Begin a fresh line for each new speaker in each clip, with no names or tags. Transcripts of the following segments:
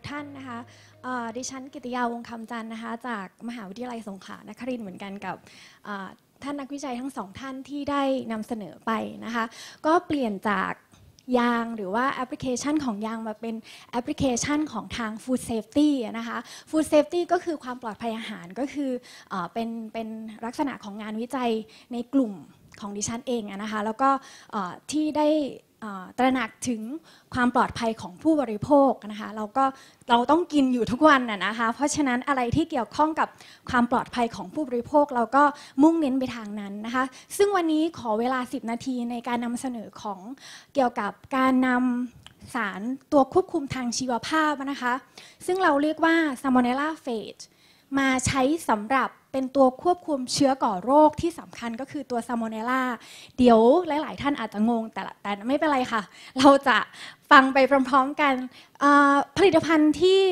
กท่านนะคะดิฉันกิติยาวงคำจันนะคะจากมหาวิทยาลัยสงขลานครินเหมือนกันกับท่านนักวิจัยทั้งสองท่านที่ได้นำเสนอไปนะคะก็เปลี่ยนจากยางหรือว่าแอปพลิเคชันของยางมาเป็นแอปพลิเคชันของทาง Food Safety นะคะ Food Safety ก็คือความปลอดภัยอาหารก็คืออเป็นเป็นลักษณะของงานวิจัยในกลุ่มของดิฉันเองนะคะแล้วก็ที่ได้ตระหนักถึงความปลอดภัยของผู้บริโภคนะคะเราก็เราต้องกินอยู่ทุกวันนะคะเพราะฉะนั้นอะไรที่เกี่ยวข้องกับความปลอดภัยของผู้บริโภคเราก็มุ่งเน้นไปทางนั้นนะคะซึ่งวันนี้ขอเวลา 10 นาทีในการนำเสนอของเกี่ยวกับการนำสารตัวควบคุมทางชีวภาพนะคะซึ่งเราเรียกว่าซามอนเนล่าเฟจมาใช้สำหรับเป็นตัวควบคุมเชื้อก่อโรคที่สำคัญก็คือตัวซามอนเนล่าเดี๋ยวหลาย ๆ ท่านอาจจะงงแต่แต่ไม่เป็นไรค่ะ เราจะฟังไปพร้อม ๆ กัน ผลิตภัณฑ์ที่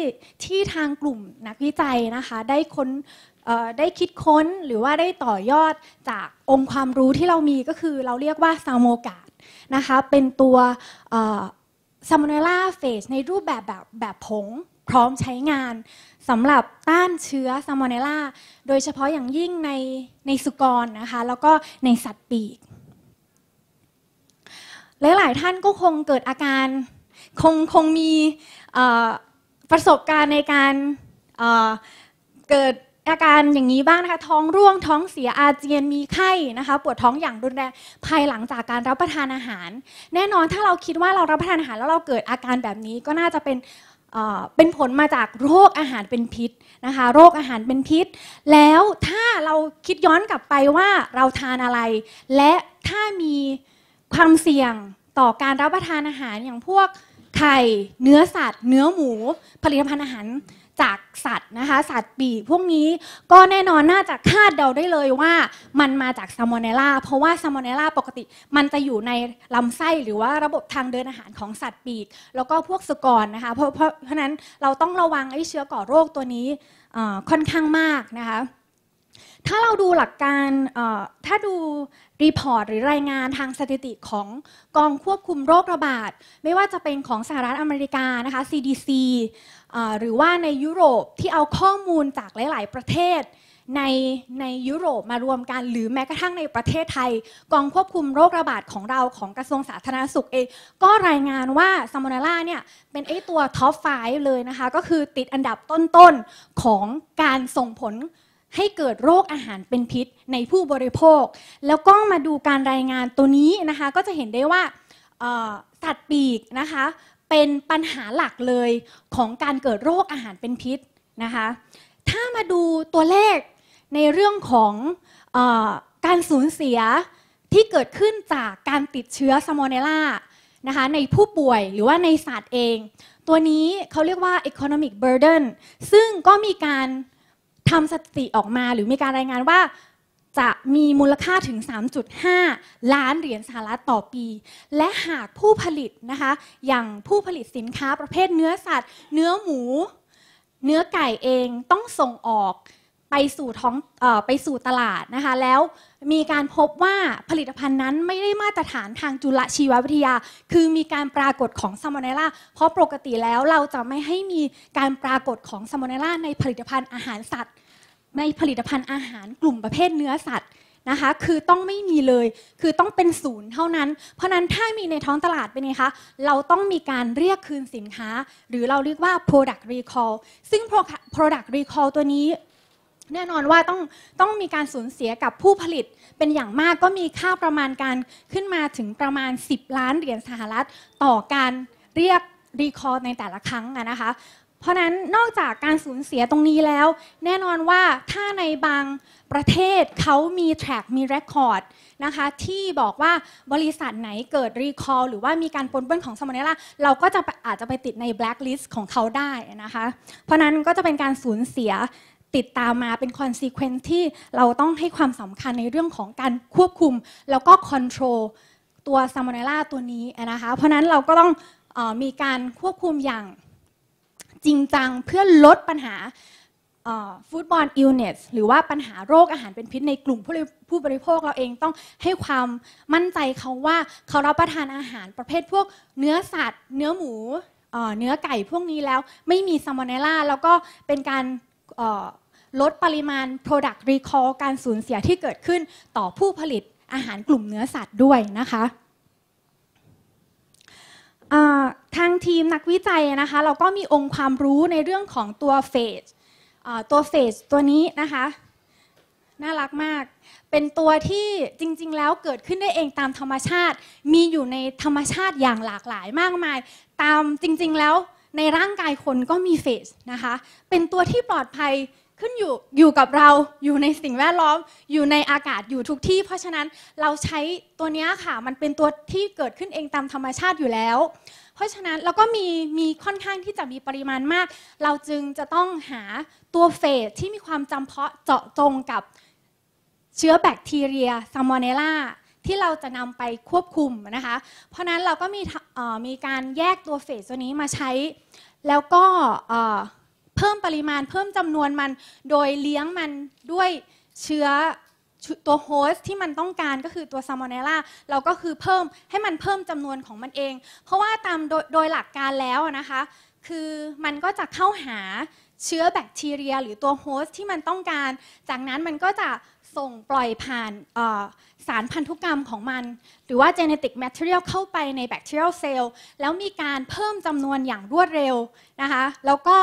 ที่ทางกลุ่มนักวิจัยนะคะได้ค้นได้คิดค้นหรือว่าได้ต่อยอดจากองค์ความรู้ที่เรามีก็คือเราเรียกว่าซามโมกาดนะคะเป็นตัวซามอนเนล่าเฟสในรูปแบบแบบแบบผงพร้อมใช้งานสำหรับต้านเชื้อซามอนเนล่าโดยเฉพาะอย่างยิ่งในในสุกรนะคะแล้วก็ในสัตว์ปีก หลาย ๆ ท่านก็คงเกิดอาการคงคงมีประสบการณ์ในการเเกิดอาการอย่างนี้บ้างนะคะ ท้องร่วงท้องเสียอาเจียนมีไข้นะคะปวดท้องอย่างรุนแรงภายหลังจากการรับประทานอาหาร แน่นอนถ้าเราคิดว่าเรารับประทานอาหารแล้วเราเกิดอาการแบบนี้ก็น่าจะเป็นเป็นผลมาจากโรคอาหารเป็นพิษนะคะโรคอาหารเป็นพิษ แล้วถ้าเราคิดย้อนกลับไปว่าเราทานอะไร และถ้ามีความเสี่ยงต่อการรับประทานอาหารอย่างพวกไข่ เนื้อสัตว์ เนื้อหมูผลิตภัณฑ์อาหารจากสัตว์นะคะสัตว์ปีก พวกนี้ก็แน่นอนน่าจะคาดเดาได้เลยว่ามันมาจากซามอนเนล่าเพราะว่าซามอนเนล่าปกติมันจะอยู่ในลำไส้หรือว่าระบบทางเดินอาหารของสัตว์ปีกแล้วก็พวกสุกรนะคะเพราะเพราะฉะนั้นเราต้องระวังไอ้เชื้อก่อโรคตัวนี้ค่อนข้างมากนะคะถ้าเราดูหลักการถ้าดูรีพอร์ตหรือรายงานทางสถิติของกองควบคุมโรคระบาด ไม่ว่าจะเป็นของสหรัฐอเมริกา นะคะ CDC หรือว่าในยุโรปที่เอาข้อมูลจากหลายๆ ประเทศ ในในยุโรปมารวมกัน หรือแม้กระทั่งในประเทศไทย กองควบคุมโรคระบาดของเราของกระทรวงสาธารณสุขเอง ก็รายงานว่าซามอนาร่าเนี่ยเป็นไอตัวท็อปไฟเลยนะคะก็คือติดอันดับต้น ๆ ของการส่งผลให้เกิดโรคอาหารเป็นพิษในผู้บริโภค แล้วก็มาดูการรายงานตัวนี้นะคะ ก็จะเห็นได้ว่าสัตว์ปีกนะคะ เป็นปัญหาหลักเลยของการเกิดโรคอาหารเป็นพิษนะคะ ถ้ามาดูตัวเลขในเรื่องของอการสูญเสียที่เกิดขึ้นจากการติดเชื้อสมอนเนล่านะคะในผู้ป่วยหรือว่าในสัตว์เอง ตัวนี้เขาเรียกว่า economic burden ซึ่งก็มีการทำสถิติออกมาหรือมีการรายงานว่าจะมีมูลค่าถึง 3.5 ล้านเหรียญสหรัฐต่อปี และหากผู้ผลิตนะคะ อย่างผู้ผลิตสินค้าประเภทเนื้อสัตว์ เนื้อหมู เนื้อไก่เองต้องส่งออกไปสู่ท้องออไปสู่ตลาดนะคะแล้วมีการพบว่าผลิตภัณฑ์นั้นไม่ได้มาตรฐานทางจุลชีววิทยา คือมีการปรากฏของซามอนเนล่าเพราะปกติแล้วเราจะไม่ให้มีการปรากฏของซามอนเนล่าในผลิตภัณฑ์อาหารสัตว์ในผลิตภัณฑ์อาหารกลุ่มประเภทเนื้อสัตว์นะคะคือต้องไม่มีเลยคือต้องเป็นศูนย์เท่านั้น เพราะนั้นถ้ามีในท้องตลาดเป็นไงคะเราต้องมีการเรียกคืนสินค้า หรือเราเรียกว่า product recall ซึ่ง product recall ตัวนี้แน่นอนว่าต้องต้องมีการสูญเสียกับผู้ผลิตเป็นอย่างมากก็มีค่าประมาณการขึ้นมาถึงประมาณ 10 ล้านเหรียญสหรัฐต่อการเรียกรีคอร์ในแต่ละครั้งนะคะเพราะนั้นนอกจากการสูญเสียตรงนี้แล้ว แน่นอนว่าถ้าในบางประเทศเขามีแทร็กมีเรคคอร์ดนะคะที่บอกว่าบริษัทไหนเกิดรีคอร์หรือว่ามีการปนเปื้อนของสมอนล่าเราก็จะอาจจะไปติดในแบล็คลิสต์ของเขาได้นะคะเพราะนั้นก็จะเป็นการสูญเสียติดตามมาเป็นคอนซีเควนซ์ที่เราต้องให้ความสำคัญในเรื่องของการควบคุมแล้วก็คอนโทรลตัวซามอนเนล่าตัวนี้นะคะเพราะนั้นเราก็ต้องออมีการควบคุมอย่างจริงจังเพื่อลดปัญหาฟู้ดบอลอิลเนสหรือว่าปัญหาโรคอาหารเป็นพิษในกลุ่มผู้บริโภค เราเองต้องให้ความมั่นใจเขาว่าเขารับประทานอาหารประเภทพวก เนื้อสัตว์ เนื้อหมูเนื้อไก่พวกนี้แล้วไม่มีซามอนเนล่าแล้วก็เป็นการลดปริมาณ product recall การสูญเสียที่เกิดขึ้นต่อผู้ผลิตอาหารกลุ่มเนื้อสัตว์ด้วยนะคะ ทางทีมนักวิจัยนะคะ เราก็มีองค์ความรู้ในเรื่องของตัวเฟสตัวเฟสตัวนี้นะคะ น่ารักมากเป็นตัวที่จริงๆแล้วเกิดขึ้นได้เองตามธรรมชาติมีอยู่ในธรรมชาติอย่างหลากหลายมากมาย ตามจริงๆแล้วในร่างกายคนก็มีเฟสนะคะเป็นตัวที่ปลอดภัยขึ้นอยู่อยู่กับเรา อยู่ในสิ่งแวดล้อมอยู่ในอากาศอยู่ทุกที่ เพราะฉะนั้นเราใช้ตัวนี้ค่ะมันเป็นตัวที่เกิดขึ้นเองตามธรรมชาติอยู่แล้ว เพราะฉะนั้นเราก็มีมีค่อนข้างที่จะมีปริมาณมาก เราจึงจะต้องหาตัวเฟสที่มีความจำเพาะเจาะจงกับเชื้อแบคทีเรียซามอนเนล่าที่เราจะนำไปควบคุมนะคะ เพราะนั้นเราก็มีมีการแยกตัวเฟสตัวนี้มาใช้แล้วก็เพิ่มปริมาณเพิ่มจำนวนมันโดยเลี้ยงมันด้วยเชื้อตัวโฮสที่มันต้องการก็คือตัวซามอนเนล่าเราก็คือเพิ่มให้มันเพิ่มจำนวนของมันเอง เพราะว่าตามโดยหลักการแล้วนะคะคือมันก็จะเข้าหาเชื้อแบคทีเรียหรือตัวโฮสที่มันต้องการจากนั้นมันก็จะส่งปล่อยผ่านสารพันธุกรรมของมัน หรือว่า genetic material เข้าไปใน bacterial cell แล้วมีการเพิ่มจำนวนอย่างรวดเร็วนะคะ แล้วก็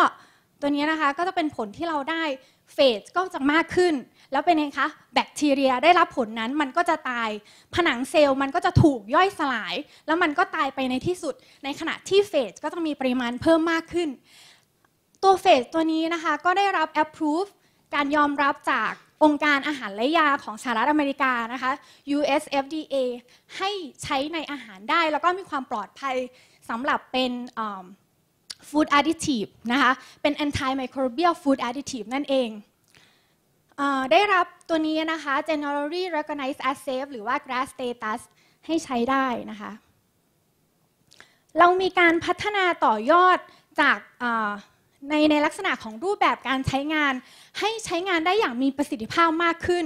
ตัวนี้นะคะก็จะเป็นผลที่เราได้เฟสก็จะมากขึ้น แล้วเป็นไงคะแบคทีเรียได้รับผลนั้นมันก็จะตายผนังเซลล์มันก็จะถูกย่อยสลาย แล้วมันก็ตายไปในที่สุด ในขณะที่เฟสก็ต้องมีปริมาณเพิ่มมากขึ้น ตัวเฟสตัวนี้นะคะก็ได้รับ approve การยอมรับจากองค์การอาหารและยาของสหรัฐอเมริกา นะคะ US FDA ให้ใช้ในอาหารได้ แล้วก็มีความปลอดภัยสำหรับเป็น food additive นะคะ เป็น antimicrobial food additive นั่นเองอได้รับตัวนี้นะคะ generally recognized as safe หรือว่า GRAS status ให้ใช้ได้นะคะ เรามีการพัฒนาต่อยอดจากในในลักษณะของรูปแบบการใช้งาน ให้ใช้งานได้อย่างมีประสิทธิภาพมากขึ้น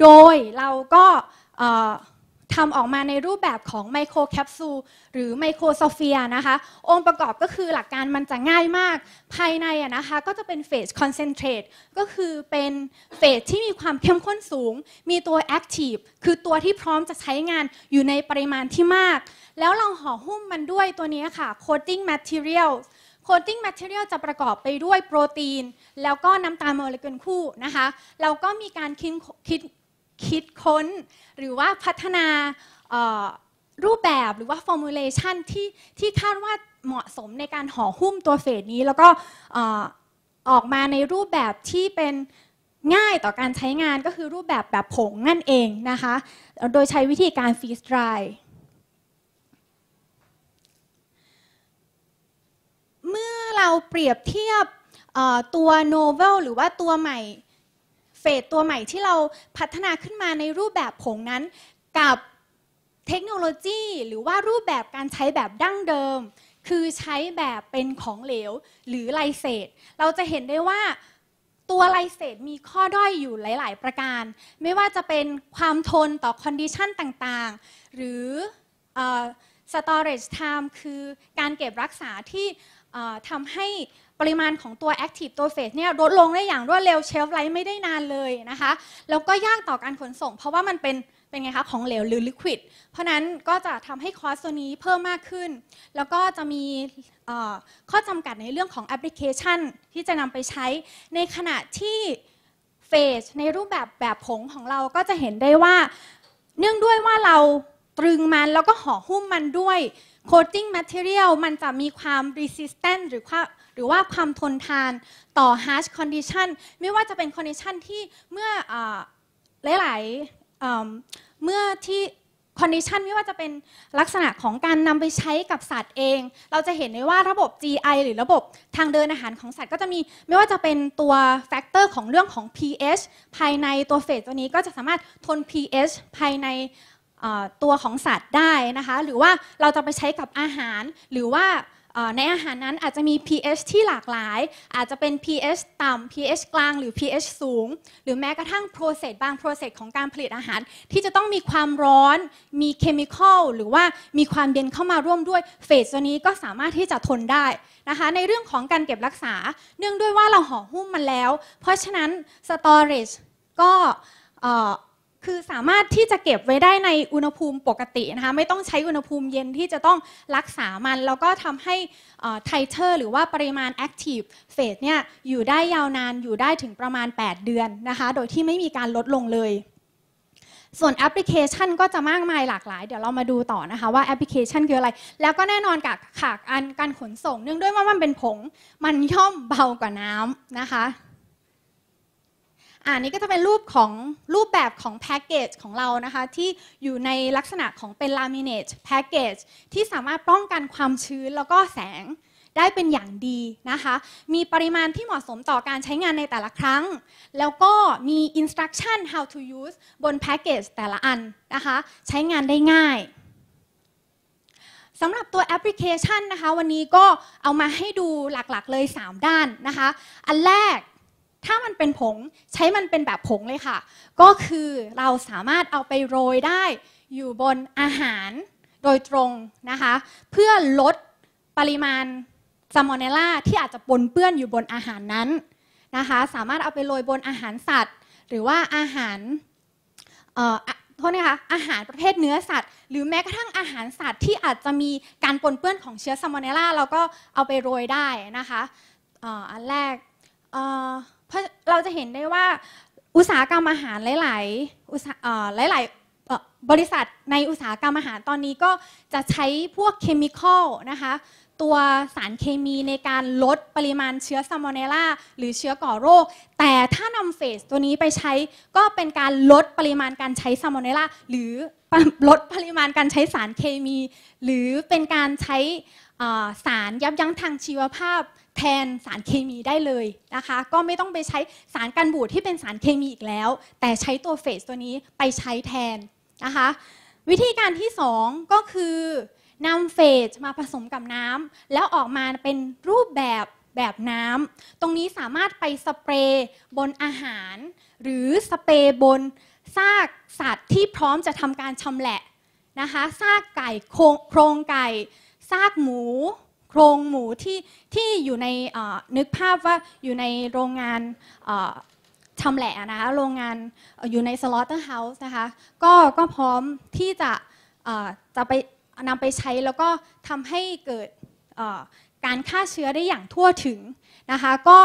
โดยเราก็ทำออกมาในรูปแบบของไมโครแคปซูลหรือไมโครโซเฟียนะคะองค์ประกอบก็คือหลักการมันจะง่ายมาก ภายในอะนะคะก็จะเป็นเฟสคอนเซนเทรตก็คือเป็นเฟสที่มีความเข้มข้นสูง มีตัวแอคทีฟคือตัวที่พร้อมจะใช้งานอยู่ในปริมาณที่มาก แล้วเราห่อหุ้มมันด้วยตัวนี้ค่ะโคตติ้งแมทเทอเรียลโคติ้งแมทเทอเรียลจะประกอบไปด้วยโปรตีน แล้วก็น้ำตาลโมเลกุลคู่นะคะเราก็มีการคิดคิดคิดค้นหรือว่าพัฒนารูปแบบหรือว่าฟอร์มูลเลชันที่ที่คาดว่าเหมาะสมในการห่อหุ้มตัวเฟสนี้ แล้วก็ออกมาในรูปแบบที่เป็นง่ายต่อการใช้งานก็คือรูปแบบแบบผงนั่นเองนะคะโดยใช้วิธีการฟรีสไตรเราเปรียบเทียบตัวโนเวลหรือว่าตัวใหม่เฟสตัวใหม่ที่เราพัฒนาขึ้นมาในรูปแบบผงนั้นกับเทคโนโลยีหรือว่ารูปแบบการใช้แบบดั้งเดิม คือใช้แบบเป็นของเหลวหรือไลเซตเราจะเห็นได้ว่าตัวไลเซตมีข้อด้อยอยู่หลาย ๆ ประการ ไม่ว่าจะเป็นความทนต่อคอนดิชันต่าง ๆ หรือ storage time คือการเก็บรักษาที่ทำให้ปริมาณของตัว Active ตัวเฟสเนี่ยลดลงได้อย่าง รวดเร็วเชลฟ์ไลฟ์ไม่ได้นานเลยนะคะ แล้วก็ยากต่อการขนส่ง เพราะว่ามันเป็นเป็นไงคะ ของเหลวหรือลิควิดเพราะนั้นก็จะทำให้คอสตัวนี้เพิ่มมากขึ้น แล้วก็จะมีข้อจำกัดในเรื่องของแอปพลิเคชันที่จะนำไปใช้ ในขณะที่เฟสในรูปแบบแบบผงของเราก็จะเห็นได้ว่า เนื่องด้วยว่าเราตรึงมันแล้วก็ห่อหุ้มมันด้วย coating material มันจะมีความ resistant หรือว่าหรือว่าความทนทานต่อ harsh condition ไม่ว่าจะเป็น condition ที่เมื่อหลายๆเมื่อที่คอนดิชันไม่ว่าจะเป็นลักษณะของการนำไปใช้กับสัตว์เอง เราจะเห็นได้ว่าระบบ GI หรือระบบทางเดินอาหารของสัตว์ก็จะมีไม่ว่าจะเป็นตัวแฟกเตอร์ของเรื่องของ pH ภายในตัวเฟสตัวนี้ก็จะสามารถทน pH ภายในตัวของสัตว์ได้นะคะ หรือว่าเราจะไปใช้กับอาหารหรือว่าในอาหารนั้นอาจจะมี pH ที่หลากหลาย อาจจะเป็น pH ต่ำ pH กลางหรือ pH สูง หรือแม้กระทั่ง process บาง process ของการผลิตอาหาร ที่จะต้องมีความร้อนมีเคมีคอลหรือว่ามีความเย็นเข้ามาร่วมด้วยเฟสตัวนี้ก็สามารถที่จะทนได้นะคะในเรื่องของการเก็บรักษา เนื่องด้วยว่าเราห่อหุ้มมันแล้ว เพราะฉะนั้น storage ก็คือสามารถที่จะเก็บไว้ได้ในอุณหภูมิปกตินะคะ ไม่ต้องใช้อุณหภูมิเย็นที่จะต้องรักษามัน แล้วก็ทำให้ไทเทอร์หรือว่าปริมาณแอคทีฟเฟสเนี่ยอยู่ได้ยาวนานอยู่ได้ถึงประมาณ 8 เดือนนะคะ โดยที่ไม่มีการลดลงเลย ส่วนแอปพลิเคชันก็จะมากมายหลากหลาย เดี๋ยวเรามาดูต่อนะคะว่าแอปพลิเคชันคืออะไร แล้วก็แน่นอนกับขากอันการขนส่งเนื่องด้วยว่ามันเป็นผง มันย่อมเบากว่าน้ำนะคะอันนี้ก็จะเป็นรูปของรูปแบบของแพ็กเกจของเรานะคะ ที่อยู่ในลักษณะของเป็นลามิเนตแพ็กเกจที่สามารถป้องกันความชื้นแล้วก็แสงได้เป็นอย่างดีนะคะ มีปริมาณที่เหมาะสมต่อการใช้งานในแต่ละครั้ง แล้วก็มี instruction how to use บนแพ็กเกจแต่ละอันนะคะ ใช้งานได้ง่ายสำหรับตัวแอปพลิเคชันนะคะ วันนี้ก็เอามาให้ดูหลักๆเลย 3 ด้านนะคะ อันแรกถ้ามันเป็นผงใช้มันเป็นแบบผงเลยค่ะ ก็คือเราสามารถเอาไปโรยได้อยู่บนอาหารโดยตรงนะคะเพื่อลดปริมาณซามอนเนล่าที่อาจจะปนเปื้อนอยู่บนอาหารนั้นนะคะสามารถเอาไปโรยบนอาหารสัตว์หรือว่าอาหารเออ่โทษนะคะอาหารประเภทเนื้อสัตว์หรือแม้กระทั่งอาหารสัตว์ที่อาจจะมีการปนเปื้อนของเชื้อซามอเนล่าเราก็เอาไปโรยได้นะคะอันแรกเพราะเราจะเห็นได้ว่าอุตสาหกรรมอาหารหลายๆหลาย ๆ บริษัทในอุตสาหกรรมอาหารตอนนี้ก็จะใช้พวกเคมีคอลนะคะตัวสารเคมีในการลดปริมาณเชื้อซามอนเนล่าหรือเชื้อก่อโรค แต่ถ้านำเฟสตัวนี้ไปใช้ก็เป็นการลดปริมาณการใช้ซามอนเนล่าหรือลดปริมาณการใช้สารเคมี หรือเป็นการใช้สารยับยั้งทางชีวภาพแทนสารเคมีได้เลยนะคะก็ไม่ต้องไปใช้สารกันบูดที่เป็นสารเคมีอีกแล้ว แต่ใช้ตัวเฟสตัวนี้ไปใช้แทนนะคะวิธีการที่2ก็คือนำเฟสมาผสมกับน้ำแล้วออกมาเป็นรูปแบบแบบน้ำตรงนี้สามารถไปสเปรย์บนอาหาร หรือสเปรย์บนซากสัตว์ที่พร้อมจะทำการชำแหละนะคะซากไก่โครงไก่ซากหมู โครงหมูที่ที่อยู่ในนึกภาพว่าอยู่ในโรงงานชำแหละนะคะโรงงานอยู่ในสลอตเตอร์เฮาส์นะคะก็ก็พร้อมที่จะจะไปนำไปใช้แล้วก็ทำให้เกิดการฆ่าเชื้อได้อย่างทั่วถึงนะคะก็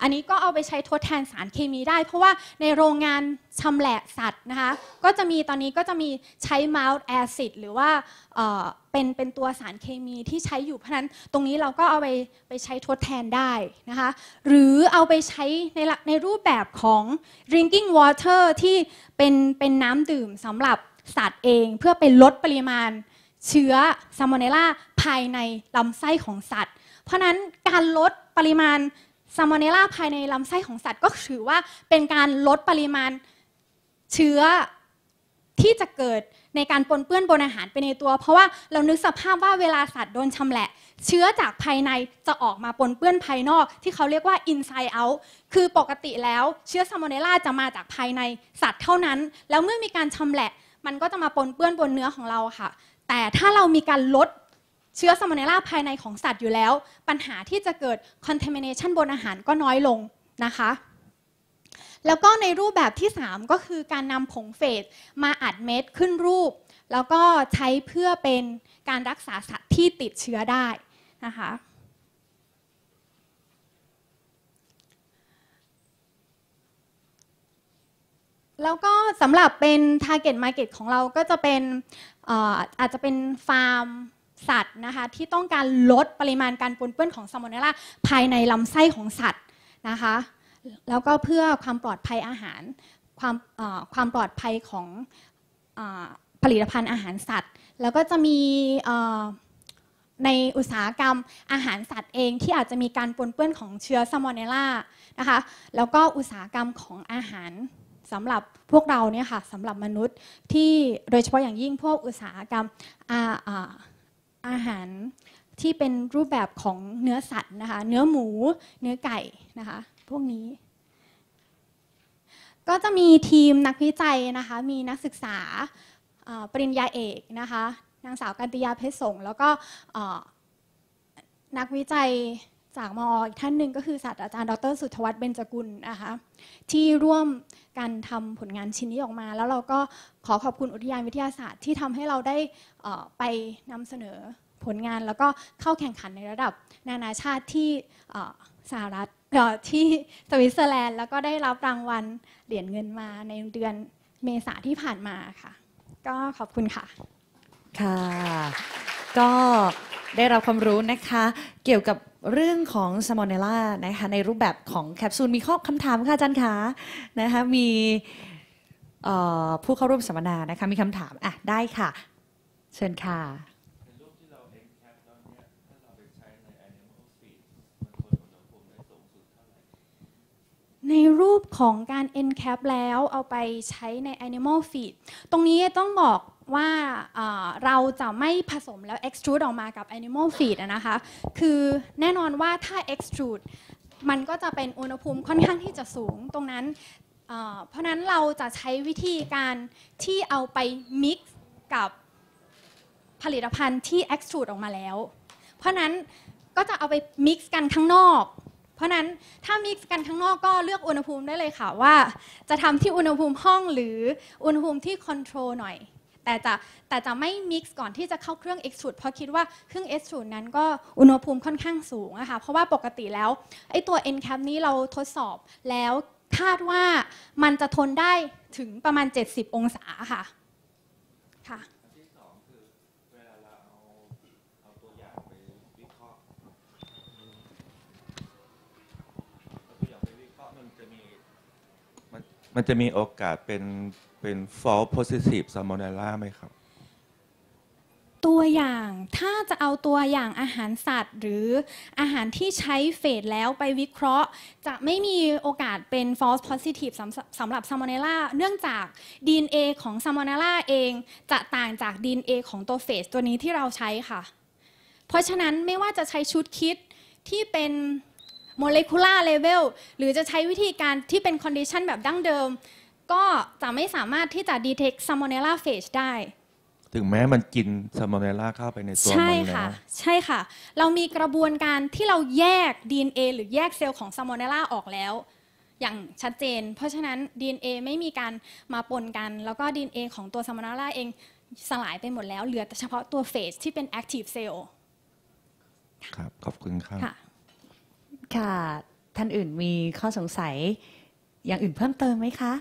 อันนี้ก็เอาไปใช้ทดแทนสารเคมีได้ เพราะว่าในโรงงานชำแหละสัตว์นะคะ ก็จะมีตอนนี้ก็จะมีใช้มาลต์แอซิดหรือว่าเป็นเป็นตัวสารเคมีที่ใช้อยู่เพราะนั้นตรงนี้เราก็เอาไปไปใช้ทดแทนได้นะคะ หรือเอาไปใช้ในในรูปแบบของ drinking water ที่เป็นเป็นน้ำดื่มสำหรับสัตว์เองเพื่อไปลดปริมาณเชื้อซามอนเนล่าภายในลำไส้ของสัตว์ เพราะนั้นการลดปริมาณซามอนเนล่าภายในลำไส้ของสัตว์ก็ถือว่าเป็นการลดปริมาณ เชื้อที่จะเกิดในการปนเปื้อนบนอาหารไปในตัว เพราะว่าเรานึกสภาพว่าเวลาสัตว์โดนชำแหละเชื้อจากภายในจะออกมาปนเปื้อนภายนอกที่เขาเรียกว่า inside out คือปกติแล้ว เชื้อซามอนเนล่าจะมาจากภายในสัตว์เท่านั้น แล้วเมื่อมีการชำแหละ มันก็จะมาปนเปื้อนบนเนื้อของเราค่ะ แต่ถ้าเรามีการลดเชื้อซามอนเนล่าภายในของสัตว์อยู่แล้วปัญหาที่จะเกิด contamination บนอาหารก็น้อยลง นะคะ แล้วก็ในรูปแบบที่ 3 ก็คือการนำผงเฟสมาอัดเม็ดขึ้นรูป แล้วก็ใช้เพื่อเป็นการรักษาสัตว์ที่ติดเชื้อได้ นะคะ แล้วก็สำหรับเป็น target market ของเราก็จะเป็นอาจจะเป็นฟาร์มสัตว์นะคะที่ต้องการลดปริมาณการปนเปื้อนของซามอนเนลล่าภายในลำไส้ของสัตว์นะคะแล้วก็เพื่อความปลอดภัยอาหาร ความความปลอดภัยของผลิตภัณฑ์อาหารสัตว์แล้วก็จะมีในอุตสาหกรรมอาหารสัตว์เองที่อาจจะมีการปนเปื้อนของเชื้อซามอนเนลล่านะคะแล้วก็อุตสาหกรรมของอาหารสำหรับพวกเราเนี่ยค่ะสำหรับมนุษย์ที่โดยเฉพาะอย่างยิ่งพวกอุตสาหกรรมอาอาหารที่เป็นรูปแบบของเนื้อสัตว์นะคะ เนื้อหมู เนื้อไก่นะคะ พวกนี้ ก็จะมีทีมนักวิจัยนะคะ มีนักศึกษาปริญญาเอกนะคะ นางสาวกันติยาเพชรสงแล้วก็นักวิจัยจากมออีกท่านหนึ่งก็คือศาสตราจารย์ดรสุทธวัฒน์เบญจกุลนะคะที่ร่วมกันทำผลงานชิ้นนี้ออกมา แล้วเราก็ขอขอบคุณอุทยานวิทยาศาสตร์ที่ทำให้เราได้ไปนำเสนอผลงานแล้วก็เข้าแข่งขันในระดับนานาชาติที่สหรัฐที่สวิตเซอร์แลนด์ แล้วก็ได้รับรางวัลเหรียญเงินมาในเดือนเมษาที่ผ่านมาค่ะ ก็ขอบ
คุณค่ะค่ะก็ได้รับความรู้นะคะเกี่ยวกับเรื่องของสมอนเนล่านะคะในรูปแบบของแคปซูลมีข้อคำถามค่ะอาจารย์คะนะคะมีผู้เข้าร่วมสัมมนานะคะมีคำถามอ่ะได้ค่ะเชิญค่ะ ในรูปของก
าร encap แล้วเอาไปใช้ใน animal feed ตรงนี้ต้องบอกว่าเราจะไม่ผสมแล้ว extrude ออกมากับ animal feed นะคะ คือแน่นอนว่าถ้า extrude มันก็จะเป็นอุณหภูมิค่อนข้างที่จะสูง ตรงนั้นเพราะนั้นเราจะใช้วิธีการที่เอาไป mix กับผลิตภัณฑ์ที่ extrude ออกมาแล้ว เพราะนั้นก็จะเอาไป mix กันข้างนอก เพราะนั้นถ้ามิกซ์กันข้างนอกก็เลือกอุณหภูมิได้เลยค่ะว่า จะทำที่อุณหภูมิห้องหรืออุณหภูมิที่คอนโทรลหน่อยแต่จะแต่จะไม่มิกซ์ก่อนที่จะเข้าเครื่อง extrude เพราะคิดว่าเครื่อง extrude นั้นก็อุณหภูมิค่อนข้างสูงนะคะเพราะว่าปกติแล้ว ไอ้ตัว n cap นี้เราทดสอบแล้วคาดว่ามันจะทนได้ถึงประมาณ 70 องศาค่ะค่ะ
มันจะมีโอกาสเป็นเป็น false positive salmonella ไหมครับ
ตัวอย่างถ้าจะเอาตัวอย่างอาหารสัตว์หรืออาหารที่ใช้เฟดแล้วไปวิเคราะห์ จะไม่มีโอกาสเป็น false positive สำสำหรับ salmonella เนื่องจาก DNA ของ salmonella เองจะต่างจาก DNA ของตัวเฟสตัวนี้ที่เราใช้ค่ะ เพราะฉะนั้นไม่ว่าจะใช้ชุดคิดที่เป็นโมเลกุลาร์เลเวลหรือจะใช้วิธีการที่เป็นคอนดิชันแบบดั้งเดิมก็จะไม่สามารถที่จะดีเทคซัมโมเนล่าเฟชได้
ถึงแม้มันกินซามอนเนลล่าเข้าไปในตัวมันใช่ค่ะ
ใช่ค่ะ เรามีกระบวนการที่เราแยก DNA หรือแยกเซลล์ของซามอนเนลล่าออกแล้ว อย่างชัดเจน เพราะฉะนั้น DNA ไม่มีการมาปนกัน แล้วก็ DNA ของตัวซามอนเนลล่าเองสลายไปหมดแล้ว เหลือแต่เฉพาะตัวเฟสที่เป็นอคทีฟเซลล์
ครับ ขอบคุณครับค่ะ ค่ะ ท่านอื่นมีข้อสงสัยอย่างอื่นเพิ่มเติมไหมคะ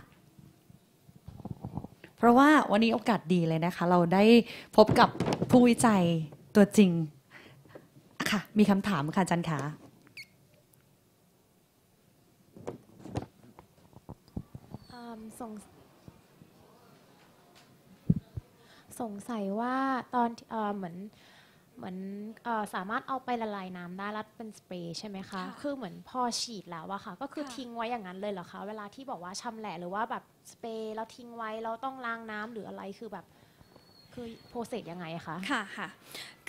เพราะว่าวันนี้โอกาสดีเลยนะคะ เราได้พบกับผู้วิจัยตัวจริง ค่ะ มีคำถามค่ะจันขา
สงสงสัยว่าตอนเหมือนเหมือนอสามารถเอาไปละลายน้ำได้แล้วเป็นสเปรย์ใช่ไหมคะ คือเหมือนพอฉีดแล้วอะค่ะ ก็คือทิ้งไว้อย่างนั้นเลยเหรอคะ เวลาที่บอกว่าชำแหละหรือว่าแบบสเปรย์แล้วทิ้งไว้เราต้องล้างน้ำหรืออะไร คือแบบคือโปรเซสยังไงคะ ค่ะค่ะ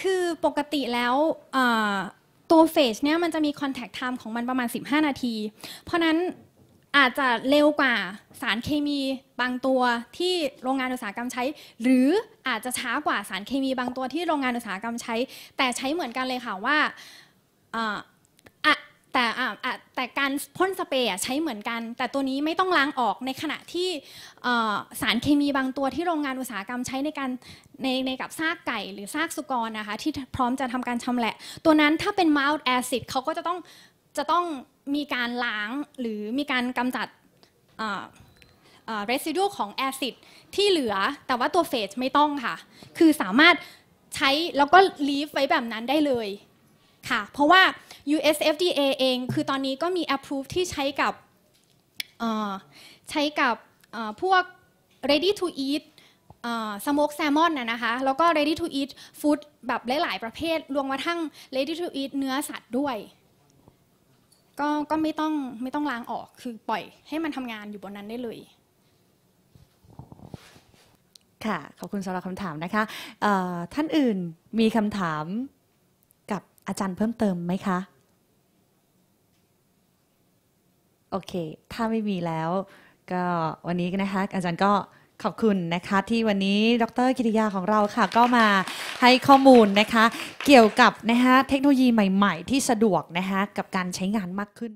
คือปกติแล้วตัวเฟสเนี่ยมันจะมีคอนแทคไทม์ของมันประมาณ 15 นาที เพราะนั้นอาจจะเร็วกว่าสารเคมีบางตัวที่โรงงานอุตสาหกรรมใช้ หรืออาจจะช้ากว่าสารเคมีบางตัวที่โรงงานอุตสาหกรรมใช้ แต่ใช้เหมือนกันเลยค่ะว่าแต่แต่การพ่นสเปรย์ใช้เหมือนกัน แต่ตัวนี้ไม่ต้องล้างออกในขณะที่สารเคมีบางตัว ที่โรงงานอุตสาหกรรมใช้ในการในในกับซากไก่หรือซากสุกรนะคะที่พร้อมจะทำการชำแหละ ตัวนั้นถ้าเป็นมาลต์แอซิดเขาก็จะต้องจะต้องมีการล้างหรือมีการกำจัดเรสิดูของแอซิดที่เหลือแต่ว่าตัวเฟสไม่ต้องค่ะ คือสามารถใช้ แล้วก็ลีฟไว้แบบนั้นได้เลยค่ะ เพราะว่า USFDA เองคือตอนนี้ก็มี approve ที่ใช้กับใช้กับพวก ready to eat สโมกแซลมอนนะนะคะแล้วก็ ready to eat food แบบหลายๆประเภท รวมมาทั้ง ready to eat เนื้อสัตว์ด้วยก็ก็ไม่ต้อง ไม่ต้องล้างออกคือปล่อยให้มันทำงานอยู่บนนั้นได้เลย
ค่ะ ขอบคุณสำหรับคำถามนะคะ ท่านอื่นมีคำถามกับอาจารย์เพิ่มเติมไหมคะ โอเค ถ้าไม่มีแล้ว ก็วันนี้นะคะ อาจารย์ก็ขอบคุณนะคะที่วันนี้ดรกิติยาของเราค่ะ ก็มาให้ข้อมูลนะคะเกี่ยวกับนะคะเทคโนโลยีใหม่ๆ ที่สะดวกนะคะกับการใช้งานมากขึ้น